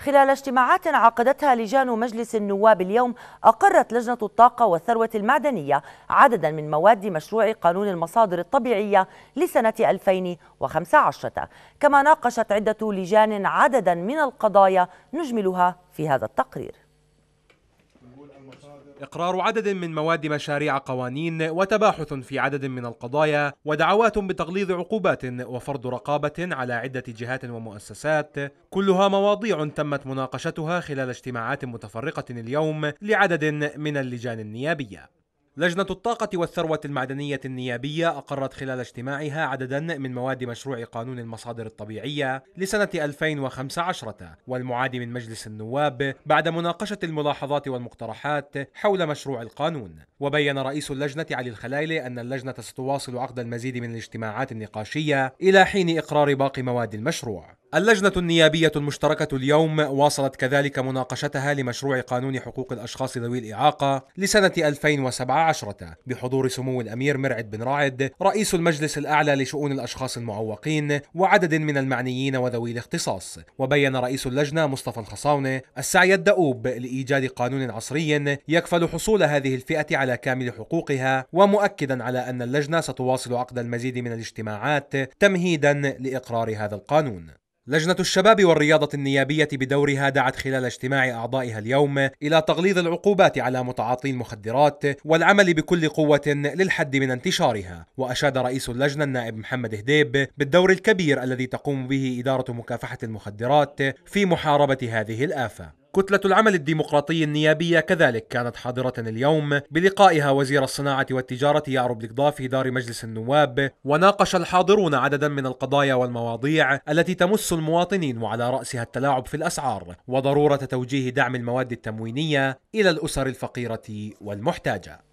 خلال اجتماعات عقدتها لجان مجلس النواب اليوم أقرت لجنة الطاقة والثروة المعدنية عددا من مواد مشروع قانون المصادر الطبيعية لسنة 2015 كما ناقشت عدة لجان عددا من القضايا نجملها في هذا التقرير إقرار عدد من مواد مشاريع قوانين وتباحث في عدد من القضايا ودعوات بتغليظ عقوبات وفرض رقابة على عدة جهات ومؤسسات كلها مواضيع تمت مناقشتها خلال اجتماعات متفرقة اليوم لعدد من اللجان النيابية لجنة الطاقة والثروة المعدنية النيابية أقرت خلال اجتماعها عددا من مواد مشروع قانون المصادر الطبيعية لسنة 2015 والمعاد من مجلس النواب بعد مناقشة الملاحظات والمقترحات حول مشروع القانون وبين رئيس اللجنة علي الخلايلي أن اللجنة ستواصل عقد المزيد من الاجتماعات النقاشية إلى حين إقرار باقي مواد المشروع اللجنة النيابية المشتركة اليوم واصلت كذلك مناقشتها لمشروع قانون حقوق الأشخاص ذوي الإعاقة لسنة 2017 بحضور سمو الأمير مرعد بن رعد رئيس المجلس الأعلى لشؤون الأشخاص المعوقين وعدد من المعنيين وذوي الاختصاص وبين رئيس اللجنة مصطفى الخصاونة السعي الدؤوب لإيجاد قانون عصري يكفل حصول هذه الفئة على كامل حقوقها ومؤكدا على أن اللجنة ستواصل عقد المزيد من الاجتماعات تمهيدا لإقرار هذا القانون لجنة الشباب والرياضة النيابية بدورها دعت خلال اجتماع أعضائها اليوم إلى تغليظ العقوبات على متعاطي المخدرات والعمل بكل قوة للحد من انتشارها، وأشاد رئيس اللجنة النائب محمد هديب بالدور الكبير الذي تقوم به إدارة مكافحة المخدرات في محاربة هذه الآفة. كتلة العمل الديمقراطي النيابية كذلك كانت حاضرة اليوم بلقائها وزير الصناعة والتجارة يعرب القضاء في دار مجلس النواب وناقش الحاضرون عددا من القضايا والمواضيع التي تمس المواطنين وعلى رأسها التلاعب في الأسعار وضرورة توجيه دعم المواد التموينية إلى الأسر الفقيرة والمحتاجة